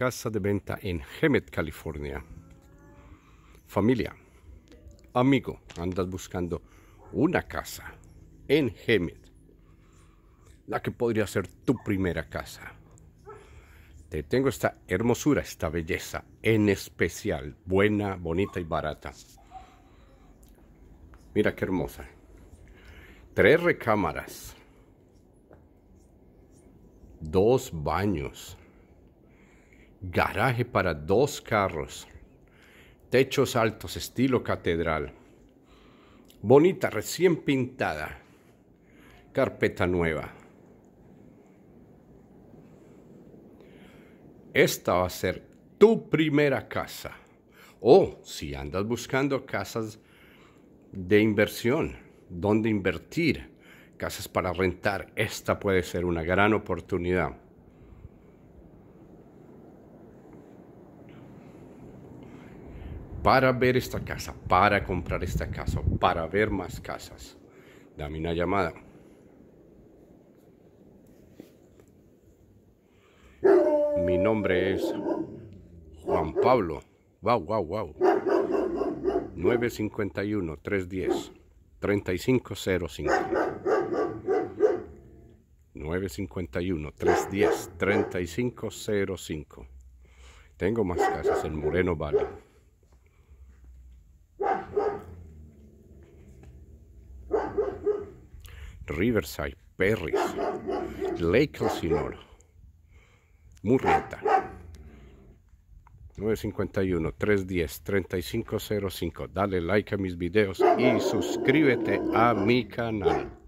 casa de venta en Hemet, California. Familia, amigo, andas buscando una casa en Hemet, la que podría ser tu primera casa. Te tengo esta hermosura, esta belleza en especial, buena, bonita y barata. Mira qué hermosa. Tres recámaras. Dos baños garaje para dos carros, techos altos estilo catedral, bonita, recién pintada, carpeta nueva. Esta va a ser tu primera casa. O si andas buscando casas de inversión, donde invertir, casas para rentar, esta puede ser una gran oportunidad. para ver esta casa, para comprar esta casa, para ver más casas. Dame una llamada. Mi nombre es Juan Pablo. Wow, wow, wow. 951-310-3505. 951-310-3505. Tengo más casas en Moreno Valley. Riverside, Perris Lake Elsinore, Murrieta. 951-310-3505. Dale like a mis videos y suscríbete a mi canal.